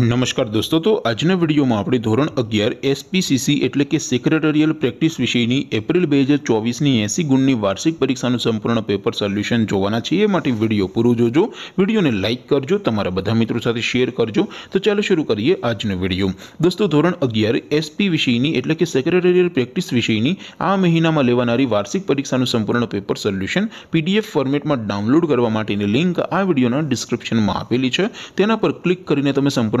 નમસ્કાર દોસ્તો તો આજનો વિડિયોમાં આપણે ધોરણ 11 SPCC એટલે કે સેક્રેટરીયલ પ્રેક્ટિસ વિષયની એપ્રિલ 2024 ની 80 ગુણની વાર્ષિક પરીક્ષાનું સંપૂર્ણ પેપર સોલ્યુશન જોવાના છે એટલે વિડિયો પૂરો જોજો વિડિયોને લાઈક કરજો તમારા બધા મિત્રો સાથે શેર કરજો તો ચાલો શરુ કરીએ આજનો વિડિયો દોસ્તો ધોરણ 11 SPVC ની એટલે કે સેક્રેટરીયલ પ્રેક્ટિસ વિષયની આ મહિનામાં લેવાણારી વાર્ષિક પરીક્ષાનું સંપૂર્ણ પેપર સોલ્યુશન PDF ફોર્મેટમાં ડાઉનલોડ કરવા માટેની લિંક આ વિડિયોના ડિસ્ક્રિપ્શનમાં આપેલી છે તેના પર ક્લિક કરીને તમે સંપ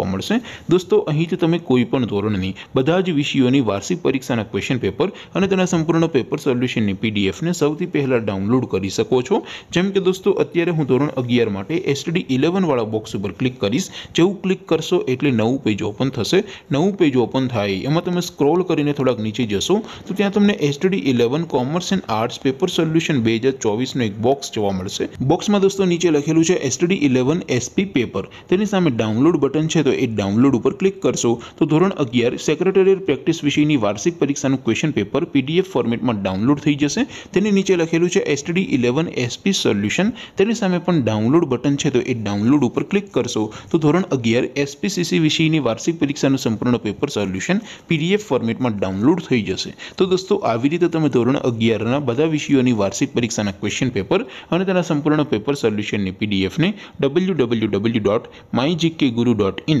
કોમર્સ દોસ્તો અહીં તો તમને કોઈપણ ધોરણની બધા જ વિષયોની વાર્ષિક પરીક્ષાના ક્વેશ્ચન પેપર અને તેના સંપૂર્ણો પેપર સોલ્યુશનની પીડીએફ ને સૌથી પહેલા ડાઉનલોડ કરી શકો છો જેમ કે દોસ્તો અત્યારે હું ધોરણ 11 માટે STD 11 વાળો બોક્સ ઉપર ક્લિક કરિસ જેવું ક્લિક કરશો એટલે નવું પેજ ઓપન થશે નવું પેજ ઓપન થાય એમાં તમે સ્ક્રોલ કરીને થોડક નીચે જશો તો ત્યાં તમને STD 11 commerce and arts paper solution 2024 નો એક બોક્સ જોવા મળશે બોક્સમાં દોસ્તો નીચે લખેલું છે STD 11 SP પેપર તેની સામે ડાઉનલોડ બટન છે તો એ ડાઉનલોડ ઉપર ક્લિક કરશો તો ધોરણ અગિયાર સેક્રેટરીયલ પ્રેક્ટિસ વિષયની વાર્ષિક પરીક્ષાનું ક્વેશ્ચન પેપર પીડીએફ ફોર્મેટમાં ડાઉનલોડ થઈ જશે તેની નીચે લખેલું છે એસટીડી ઇલેવન એસપી સોલ્યુશન તેની સામે પણ ડાઉનલોડ બટન છે તો એ ડાઉનલોડ ઉપર ક્લિક કરશો તો ધોરણ અગિયાર એસપીસીસી વિષયની વાર્ષિક પરીક્ષાનું સંપૂર્ણ પેપર સોલ્યુશન પીડીએફ ફોર્મેટમાં ડાઉનલોડ થઈ જશે તો દોસ્તો આવી રીતે તમે ધોરણ અગિયારના બધા વિષયોની વાર્ષિક પરીક્ષાના ક્વેશ્ચન પેપર અને તેના સંપૂર્ણ પેપર સોલ્યુશનની પીડીએફને W W W dot my guru dot in